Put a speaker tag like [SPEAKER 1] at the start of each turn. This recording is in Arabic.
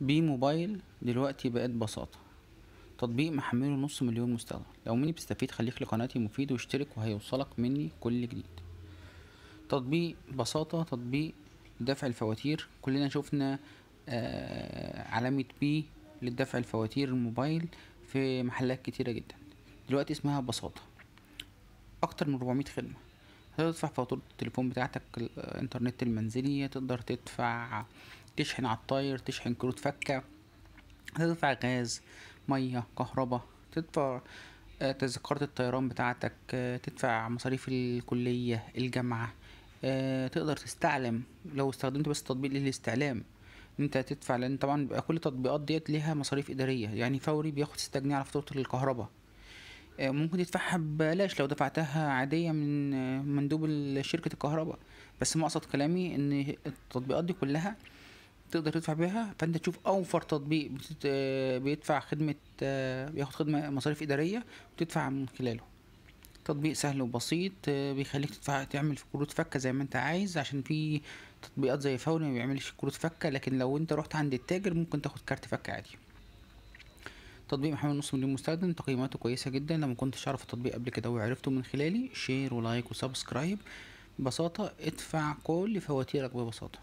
[SPEAKER 1] بي موبايل دلوقتي بقت بساطة تطبيق محمله نص مليون مستخدم لو مني بتستفيد خليك لقناتي مفيد واشترك وهيوصلك مني كل جديد تطبيق بساطة تطبيق دفع الفواتير كلنا شفنا آه، علامة بي لدفع الفواتير الموبايل في محلات كتيرة جدا دلوقتي اسمها بساطة أكتر من 400 خدمة تقدر تدفع فاتورة التليفون بتاعتك الإنترنت المنزلي تقدر تدفع تشحن الطاير تشحن كروت فكة تدفع غاز مية كهربا تدفع آه، تذكرة الطيران بتاعتك آه، تدفع مصاريف الكلية الجامعة آه، تقدر تستعلم لو استخدمت بس تطبيق للاستعلام انت تدفع لان طبعا بيبقى كل التطبيقات ديت ليها مصاريف اداريه يعني فوري بياخد ستة جنيه على فاتوره الكهرباء ممكن تدفعها ببلاش لو دفعتها عادية من مندوب شركة الكهرباء بس مقصد كلامي ان التطبيقات دي كلها تقدر تدفع بيها فانت تشوف اوفر تطبيق بيدفع خدمه بياخد خدمه مصاريف اداريه وتدفع من خلاله تطبيق سهل وبسيط بيخليك تدفع تعمل في كروت فكه زي ما انت عايز عشان في تطبيقات زي فوري ما بيعملش كروت فكه لكن لو انت رحت عند التاجر ممكن تاخد كارت فكه عادي تطبيق محمد نص مليون مستخدم تقييماته كويسه جدا لما كنتش اعرف التطبيق قبل كده وعرفته من خلالي شير ولايك وسبسكرايب ببساطه ادفع كل فواتيرك ببساطه